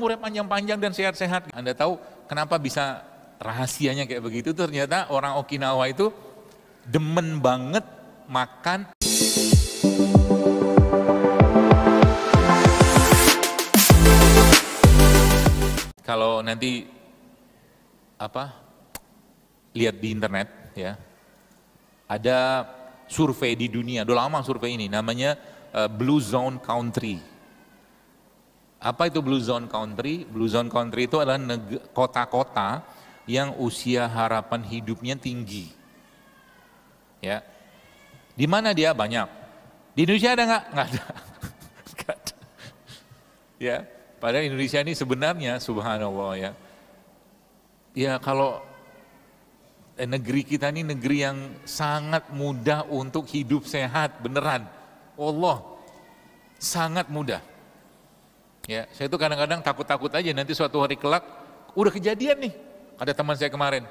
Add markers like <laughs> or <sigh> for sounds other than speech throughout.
umurnya panjang-panjang dan sehat-sehat. Anda tahu kenapa bisa rahasianya kayak begitu? Ternyata orang Okinawa itu demen banget makan. Kalau nanti apa lihat di internet ya ada survei di dunia, udah lama survei ini namanya uh, Blue Zone Country apa itu Blue Zone Country? Blue Zone Country itu adalah kota-kota yang usia harapan hidupnya tinggi. Ya, di mana dia banyak? Di Indonesia ada nggak? Nggak ada. <laughs> ada. Ya, padahal Indonesia ini sebenarnya Subhanallah ya. Ya kalau eh, negeri kita ini negeri yang sangat mudah untuk hidup sehat beneran. Allah sangat mudah. Ya, saya itu kadang-kadang takut-takut aja nanti suatu hari kelak udah kejadian nih. Ada teman saya kemarin,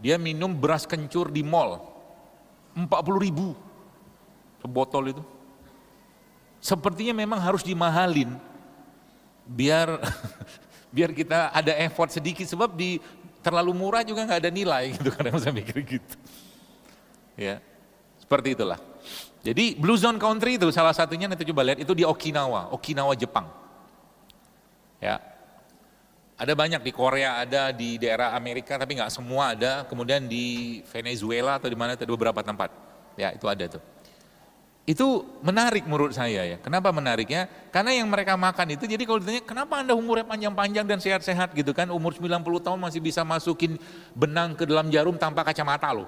dia minum beras kencur di mall. 40 ribu sebotol itu. Sepertinya memang harus dimahalin biar <laughs> biar kita ada effort sedikit sebab di terlalu murah juga nggak ada nilai <laughs> gitu kadang saya mikir gitu. Ya. Seperti itulah. Jadi Blue Zone Country itu salah satunya nanti coba lihat itu di Okinawa, Okinawa Jepang Ya. Ada banyak di Korea, ada di daerah Amerika, tapi nggak semua ada. Kemudian di Venezuela atau di mana, ada beberapa tempat. Ya, itu ada tuh. Itu menarik menurut saya ya. Kenapa menariknya? Karena yang mereka makan itu, jadi kalau ditanya kenapa Anda umurnya panjang-panjang dan sehat-sehat gitu kan, umur 90 tahun masih bisa masukin benang ke dalam jarum tanpa kacamata loh.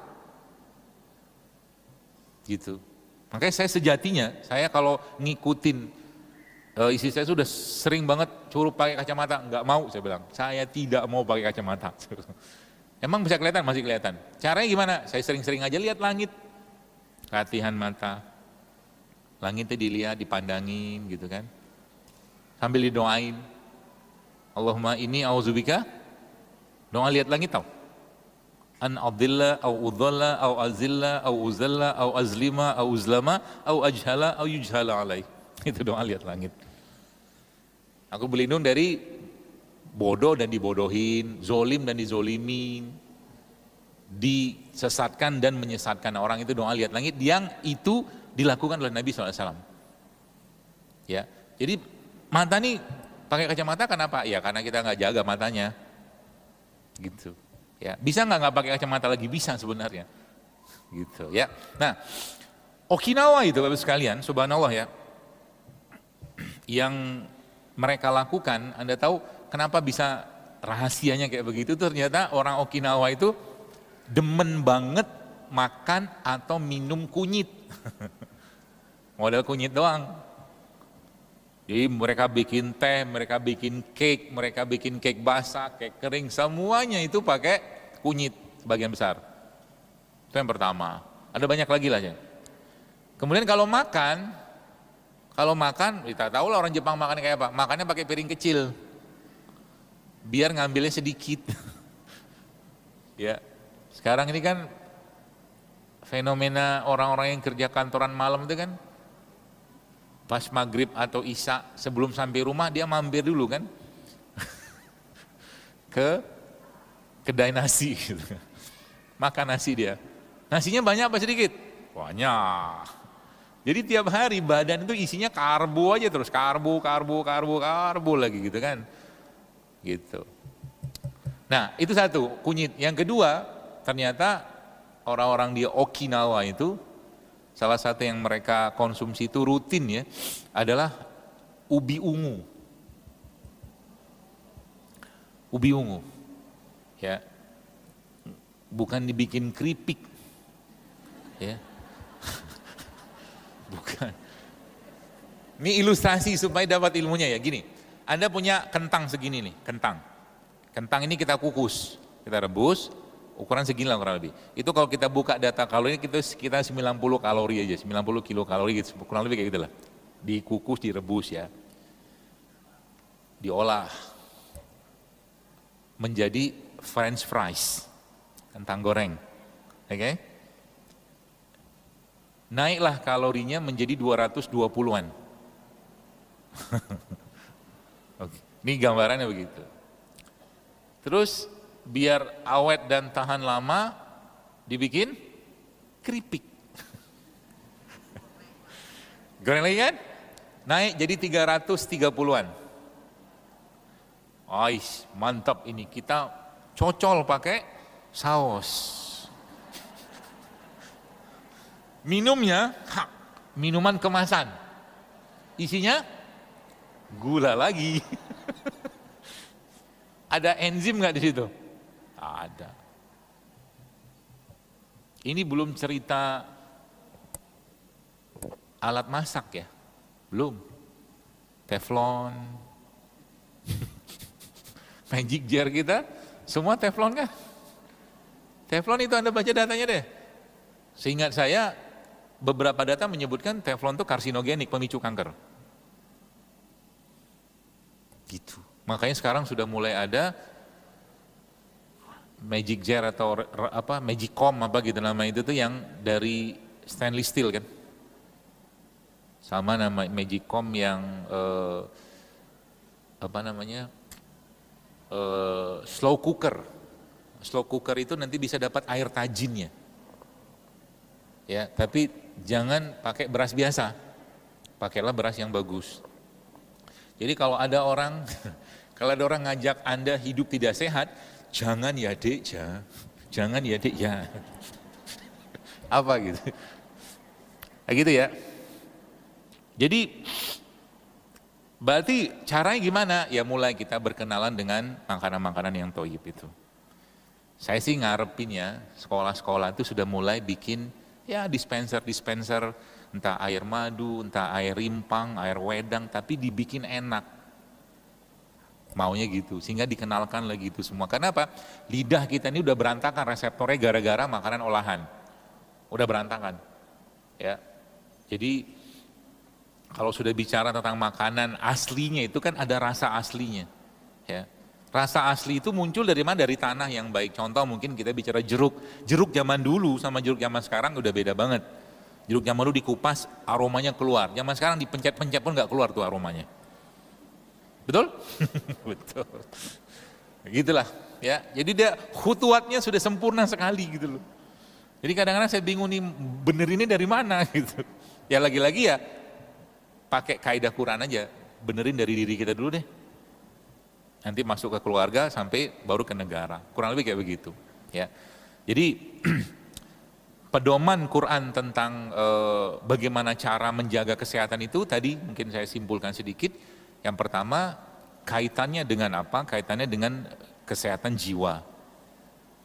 Gitu. Makanya saya sejatinya, saya kalau ngikutin uh, istri saya sudah sering banget curup pakai kacamata, nggak mau saya bilang, saya tidak mau pakai kacamata. <laughs> Emang bisa kelihatan? Masih kelihatan. Caranya gimana? Saya sering-sering aja lihat langit, latihan mata, langitnya dilihat, dipandangin gitu kan, sambil didoain. Allahumma ini auzubika, doa lihat langit tau. An adilla au udhalla au azilla au uzalla au azlima au uzlama au ajhala au yujhala alaih. <laughs> Itu doa lihat langit. Aku berlindung dari bodoh dan dibodohin, zolim dan dizolimin, disesatkan dan menyesatkan orang itu doa lihat langit yang itu dilakukan oleh Nabi SAW. Ya, jadi mata nih pakai kacamata kenapa? Ya karena kita nggak jaga matanya, gitu. Ya, bisa nggak nggak pakai kacamata lagi bisa sebenarnya, gitu. Ya, nah Okinawa itu bapak sekalian, subhanallah ya, yang mereka lakukan, Anda tahu kenapa bisa rahasianya kayak begitu? Ternyata orang Okinawa itu demen banget makan atau minum kunyit. <laughs> Model kunyit doang. Jadi mereka bikin teh, mereka bikin cake, mereka bikin cake basah, cake kering, semuanya itu pakai kunyit bagian besar. Itu yang pertama. Ada banyak lagi lah ya. Kemudian kalau makan, kalau makan, kita tahu lah orang Jepang makan kayak apa. Makannya pakai piring kecil. Biar ngambilnya sedikit. <laughs> ya. Sekarang ini kan fenomena orang-orang yang kerja kantoran malam itu kan pas maghrib atau isya sebelum sampai rumah dia mampir dulu kan <laughs> ke kedai nasi gitu. <laughs> makan nasi dia nasinya banyak apa sedikit banyak jadi tiap hari badan itu isinya karbo aja terus, karbo, karbo, karbo, karbo lagi gitu kan. Gitu. Nah itu satu, kunyit. Yang kedua, ternyata orang-orang di Okinawa itu, salah satu yang mereka konsumsi itu rutin ya, adalah ubi ungu. Ubi ungu. Ya, bukan dibikin keripik. Ya, Bukan. Ini ilustrasi supaya dapat ilmunya ya. Gini, Anda punya kentang segini nih, kentang. Kentang ini kita kukus, kita rebus, ukuran segini lah kurang lebih. Itu kalau kita buka data kalori kita sekitar 90 kalori aja, 90 kilo kalori gitu, kurang lebih kayak gitu lah. Dikukus, direbus ya. Diolah menjadi french fries, kentang goreng. Oke? Okay? naiklah kalorinya menjadi 220-an. <laughs> Oke, ini gambarannya begitu. Terus biar awet dan tahan lama dibikin keripik. <laughs> Goreng lagi kan? Naik jadi 330-an. Ais, mantap ini. Kita cocol pakai saus. Minumnya ha, minuman kemasan. Isinya gula lagi. <laughs> Ada enzim nggak di situ? Ada. Ini belum cerita alat masak ya, belum. Teflon, <laughs> magic jar kita, semua teflon kan? Teflon itu Anda baca datanya deh. Seingat saya beberapa data menyebutkan teflon itu karsinogenik, pemicu kanker. Gitu. Makanya sekarang sudah mulai ada magic jar atau apa magic com apa gitu nama itu tuh yang dari stainless steel kan. Sama nama magic com yang eh, apa namanya eh, slow cooker. Slow cooker itu nanti bisa dapat air tajinnya ya tapi jangan pakai beras biasa, pakailah beras yang bagus. Jadi kalau ada orang, <laughs> kalau ada orang ngajak Anda hidup tidak sehat, jangan ya dek ya, jangan ya dek ya. <laughs> Apa gitu? Nah, gitu ya. Jadi berarti caranya gimana? Ya mulai kita berkenalan dengan makanan-makanan yang toyib itu. Saya sih ngarepin ya, sekolah-sekolah itu sudah mulai bikin ya dispenser-dispenser entah air madu, entah air rimpang, air wedang, tapi dibikin enak. Maunya gitu, sehingga dikenalkan lagi itu semua. Kenapa Lidah kita ini udah berantakan reseptornya gara-gara makanan olahan. Udah berantakan. Ya. Jadi kalau sudah bicara tentang makanan aslinya itu kan ada rasa aslinya. Ya. Rasa asli itu muncul dari mana? Dari tanah yang baik. Contoh mungkin kita bicara jeruk. Jeruk zaman dulu sama jeruk zaman sekarang udah beda banget. Jeruk zaman dulu dikupas, aromanya keluar. Zaman sekarang dipencet-pencet pun nggak keluar tuh aromanya. Betul? <laughs> Betul. Gitulah ya. Jadi dia khutuatnya sudah sempurna sekali gitu loh. Jadi kadang-kadang saya bingung nih bener ini dari mana <laughs> gitu. Ya lagi-lagi ya pakai kaidah Quran aja, benerin dari diri kita dulu deh nanti masuk ke keluarga sampai baru ke negara. Kurang lebih kayak begitu, ya. Jadi <clears throat> pedoman Quran tentang e, bagaimana cara menjaga kesehatan itu tadi mungkin saya simpulkan sedikit. Yang pertama kaitannya dengan apa? Kaitannya dengan kesehatan jiwa.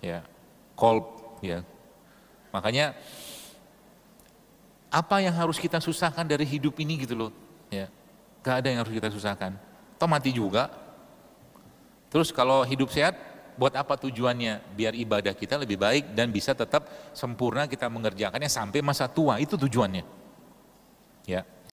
Ya, kolb ya. Makanya apa yang harus kita susahkan dari hidup ini gitu loh, ya. Gak ada yang harus kita susahkan. atau mati juga, Terus kalau hidup sehat, buat apa tujuannya? Biar ibadah kita lebih baik dan bisa tetap sempurna kita mengerjakannya sampai masa tua, itu tujuannya. Ya,